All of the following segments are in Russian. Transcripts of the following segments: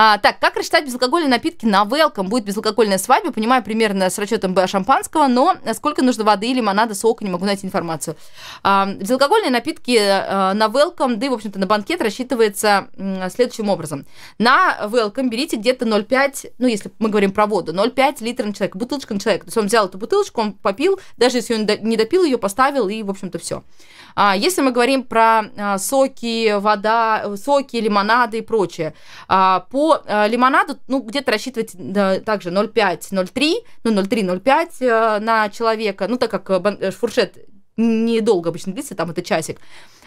А, так, как рассчитать безалкогольные напитки на Велком? Будет безалкогольная свадьба, понимаю, примерно с расчетом шампанского, но сколько нужно воды или лимонада, сока, не могу найти информацию. А, безалкогольные напитки а, на Велком, да и, в общем-то, на банкет рассчитывается а, следующим образом. На Велком берите где-то 0,5, ну, если мы говорим про воду, 0,5 литра на человека, бутылочка на человека. То есть он взял эту бутылочку, он попил, даже если он не допил ее, поставил, и, в общем-то, все. А, если мы говорим про а, соки, вода, соки, лимонады и прочее, а, по э, лимонаду, ну, где-то рассчитывать да, также 0,5-0,3, ну, 0,3-0,5 э, на человека, ну, так как э, э, фуршет недолго обычно длится, там это часик,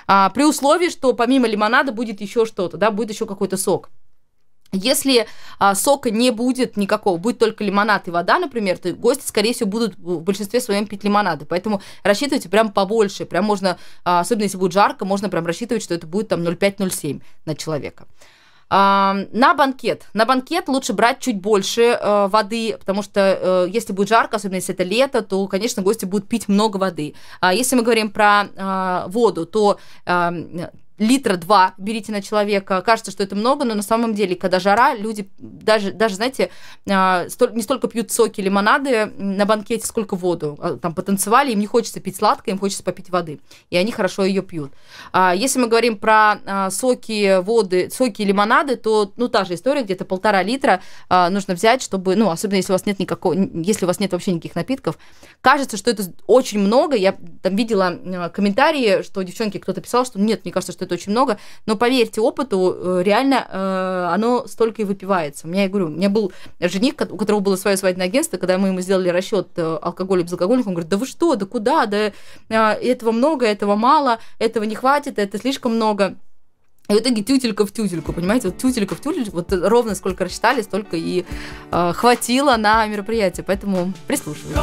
а, при условии, что помимо лимонада будет еще что-то, да, будет еще какой-то сок. Если а, сока не будет никакого, будет только лимонад и вода, например, то гости, скорее всего, будут в большинстве своем пить лимонады. Поэтому рассчитывайте прям побольше. Прям можно, а, особенно если будет жарко, можно прям рассчитывать, что это будет там 0,5-0,7 на человека. На банкет. На банкет лучше брать чуть больше э, воды, потому что э, если будет жарко, особенно если это лето, то, конечно, гости будут пить много воды. А если мы говорим про а, воду, то литра два берите на человека. Кажется, что это много, но на самом деле, когда жара, люди даже, даже знаете, а, не столько пьют соки, лимонады на банкете, сколько воду. А, там потанцевали, им не хочется пить сладкое, им хочется попить воды. И они хорошо ее пьют. А, если мы говорим про соки, воды, соки и лимонады, то, ну, та же история, где-то полтора литра нужно взять, чтобы, ну, особенно если у вас нет никакого, если у вас нет вообще никаких напитков. Кажется, что это очень много. Я там видела э, комментарии, что девчонки кто-то писал, что нет, мне кажется, что это очень много, но поверьте опыту, э, реально э, оно столько и выпивается. У меня, я говорю, у меня был жених, у которого было свое свадебное агентство, когда мы ему сделали расчет алкоголя и безалкогольных, он говорит, да вы что, да куда, да этого много, этого мало, этого не хватит, это слишком много. И в итоге тютелька в тютельку, понимаете, вот тютелька в тютельку, вот ровно сколько рассчитали, столько и э, хватило на мероприятие, поэтому прислушиваюсь.